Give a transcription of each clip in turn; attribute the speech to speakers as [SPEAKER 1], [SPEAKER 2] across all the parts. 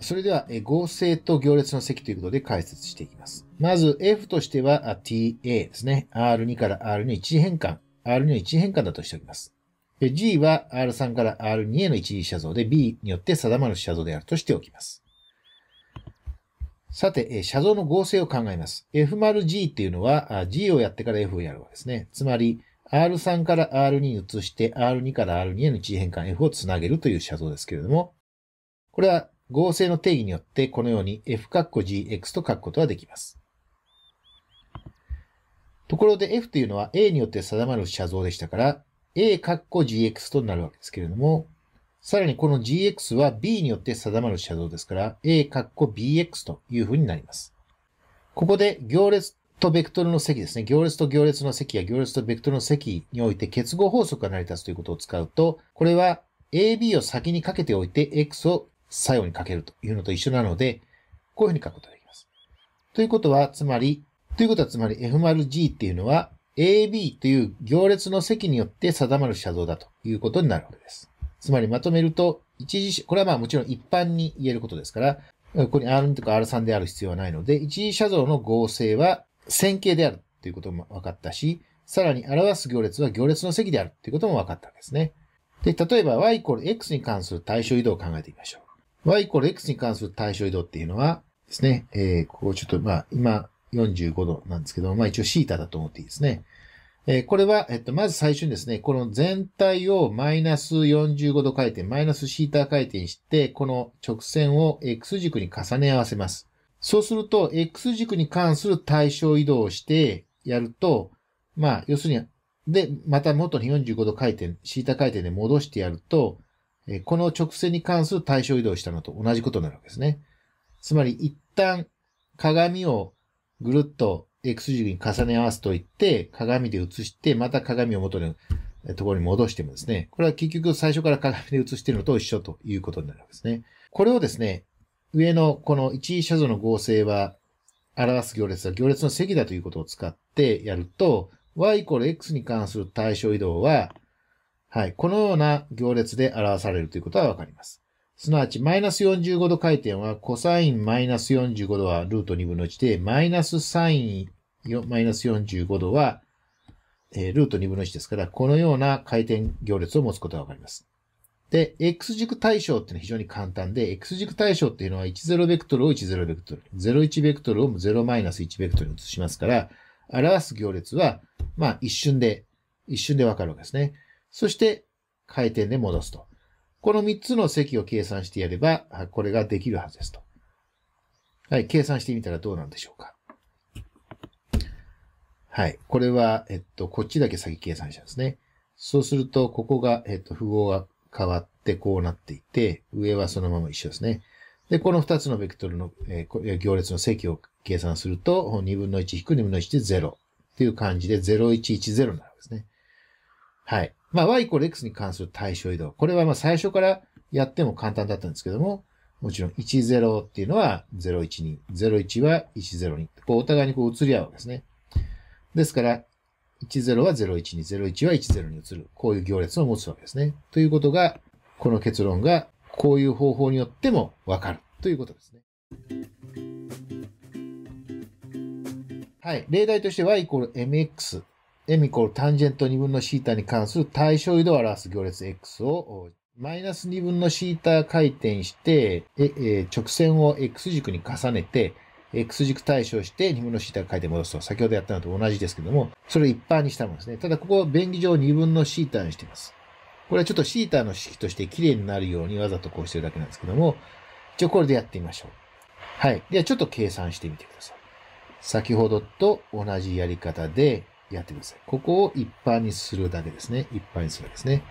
[SPEAKER 1] それでは、合成と行列の積ということで解説していきます。まず、F としては TA ですね。R2 から R2 の1変換。R2 の1変換だとしておきます。G は R3 から R2 への一次写像で B によって定まる写像であるとしておきます。さて、写像の合成を考えます。F○G っていうのは G をやってから F をやるわけですね。つまり R3 から R2 に移して R2 から R2 への一次変換 F をつなげるという写像ですけれども、これは合成の定義によってこのように f カッコ gx と書くことができます。ところで f というのは a によって定まる写像でしたから a カッコ gx となるわけですけれども、さらにこの gx は b によって定まる写像ですから a カッコ bx というふうになります。ここで行列とベクトルの積ですね。行列と行列の積や行列とベクトルの積において結合法則が成り立つということを使うと、これは AB を先にかけておいて X を作用にかけるというのと一緒なので、こういうふうに書くことができます。ということは、つまり、ということはつまり f 0 g っていうのは AB という行列の積によって定まる写像だということになるわけです。つまりまとめると、一次、これはまあもちろん一般に言えることですから、ここに R2 とか R3 である必要はないので、一次写像の合成は線形であるということも分かったし、さらに表す行列は行列の積であるということも分かったわけですね。で、例えば y イコール x に関する対象移動を考えてみましょう。y イコール x に関する対象移動っていうのはですね、えー、ここちょっと、まあ、今、45度なんですけど、まあ一応シータだと思っていいですね。えー、これは、えっと、まず最初にですね、この全体をマイナス45度回転、マイナスシータ回転して、この直線を X 軸に重ね合わせます。そうすると、X 軸に関する対象移動をしてやると、まあ、要するに、で、また元に45度回転、シータ回転で戻してやると、えこの直線に関する対象移動したのと同じことになるわけですね。つまり一旦鏡をぐるっと X 軸に重ね合わせといて、鏡で映して、また鏡を元のところに戻してもですね、これは結局最初から鏡で映しているのと一緒ということになるわけですね。これをですね、上のこの1位写像の合成は表す行列は行列の積だということを使ってやると、y イコール x に関する対象移動は、はい。このような行列で表されるということはわかります。すなわち、マイナス45度回転は、コサインマイナス45度はルート2分の1で、マイナスサインマイナス45度は、えー、ルート2分の1ですから、このような回転行列を持つことがわかります。で、X 軸対称っていうのは非常に簡単で、X 軸対称っていうのは10ベクトルを10ベクトル01ベクトルを0-1ベクトルに移しますから、表す行列は、まあ一瞬で、一瞬でわかるわけですね。そして、回転で戻すと。この3つの積を計算してやれば、これができるはずですと。はい、計算してみたらどうなんでしょうか。はい、これは、えっと、こっちだけ先計算したんですね。そうすると、ここが、えっと、符号が変わってこうなっていて、上はそのまま一緒ですね。で、この2つのベクトルの、えー、行列の積を計算すると、2分の1引く2分の1で0っていう感じで0110になるわけですね。はい。まあ、y イコール x に関する対象移動。これはまあ最初からやっても簡単だったんですけども、もちろん10っていうのは012、01は102。こうお互いにこう移り合うわけですね。ですから、10は012、01は10に移る。こういう行列を持つわけですね。ということが、この結論がこういう方法によってもわかるということですね。はい。例題として y イコール mx m イコールタンジェント2分の θ に関する対象移動を表す行列 x をマイナス2分の θ 回転して、直線を x 軸に重ねて、x 軸対称して2分の θ 回転戻すと、先ほどやったのと同じですけども、それを一般にしたものですね。ただここ便宜上2分の θ にしています。これはちょっと θ の式として綺麗になるようにわざとこうしてるだけなんですけども、一応これでやってみましょう。はい。ではちょっと計算してみてください。先ほどと同じやり方で、やってください。ここを一般にするだけですね。一般にするだけですね。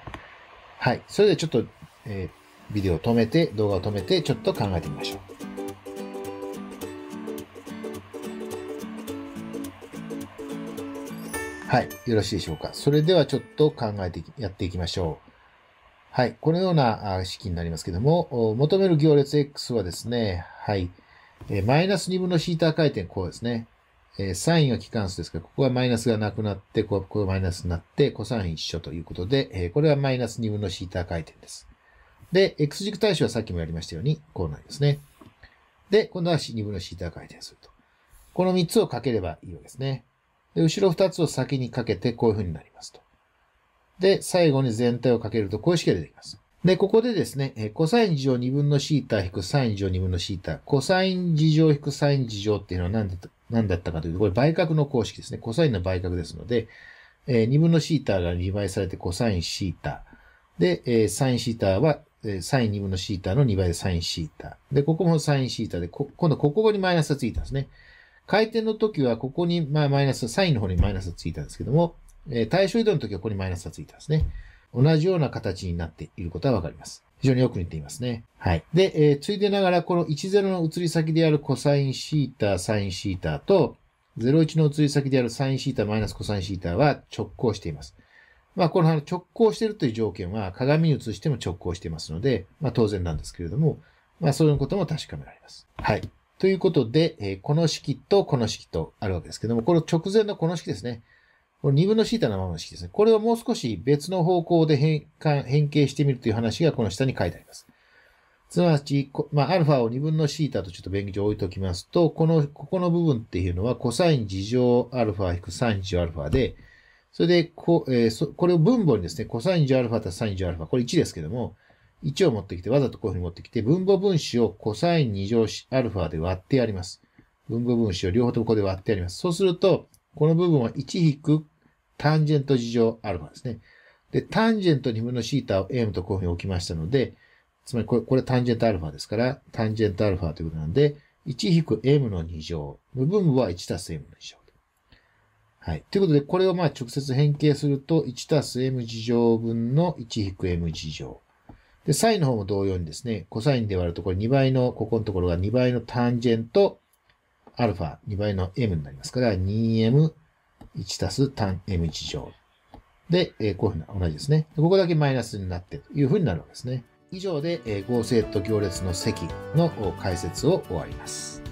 [SPEAKER 1] はい。それではちょっと、えー、ビデオを止めて、動画を止めて、ちょっと考えてみましょう。はい。よろしいでしょうか。それではちょっと考えて、やっていきましょう。はい。このような式になりますけども、求める行列 X はですね、はい。マイナス2分のシータ回転、こうですね。えー、サインは帰還数ですが、ここはマイナスがなくなって、ここがマイナスになって、コサイン一緒ということで、えー、これはマイナス2分のシーター回転です。で、X 軸対象はさっきもやりましたように、こうなりますね。で、今度は2分のシーター回転すると。この3つをかければいいわけですね。で、後ろ2つを先にかけて、こういう風になりますと。で、最後に全体をかけると、こういう式が出てきます。で、ここでですね、えコサイン事乗2分のシータ引くサイン事乗2分のシータ。コサイン事乗引くサイン事乗っていうのは何だった何だったかというと、これ倍角の公式ですね。コサインの倍角ですので、えー、2分のシータが2倍されてコサインシータ。で、えー、サインシータは、えー、サイン2分のシータの2倍でサインシータ。で、ここもサインシータで、こ今度ここにマイナスがついたんですね。回転の時はここに、まあ、マイナス、サインの方にマイナスがついたんですけども、えー、対象移動の時はここにマイナスがついたんですね。同じような形になっていることはわかります。非常によく似ていますね。はい。で、えー、ついでながら、この10の移り先であるコサインシータ、サインシータと、01の移り先であるサインシータマイナスコサインシータは直行しています。まあ、この直行しているという条件は、鏡に移しても直行していますので、まあ、当然なんですけれども、まあ、そういうことも確かめられます。はい。ということで、えー、この式とこの式とあるわけですけども、この直前のこの式ですね。この2分のシータのままの式ですね。これをもう少し別の方向で変換、変形してみるという話がこの下に書いてあります。すなわち、まあ、アルファを2分のシータとちょっと便宜上置いておきますと、この、ここの部分っていうのは、コサイン事乗アルファ引くサイン事乗アルファで、それでこ、えー、そこれを分母にですね、コサイン事乗アルファたサイン事乗アルファ、これ1ですけども、1を持ってきて、わざとこういうふうに持ってきて、分母分子をコサイン2乗アルファで割ってやります。分母分子を両方ともここで割ってやります。そうすると、この部分は1引くタンジェント事乗アルファですね。で、タンジェント2分のシータを M とこういうふうに置きましたので、つまりこれ、これタンジェントアルファですから、タンジェントアルファということなんで、1引く M の2乗。分母は1たす M の2乗。はい。ということで、これをまあ直接変形すると、1たす M 事乗分の1引く M 事乗。で、サインの方も同様にですね、コサインで割ると、これ2倍の、ここのところが2倍のタンジェントアルファ2倍の m になりますから、2m1 たす単 m1 乗。で、えこういうふうな同じですね。ここだけマイナスになってというふうになるわけですね。以上で合成と行列の積の解説を終わります。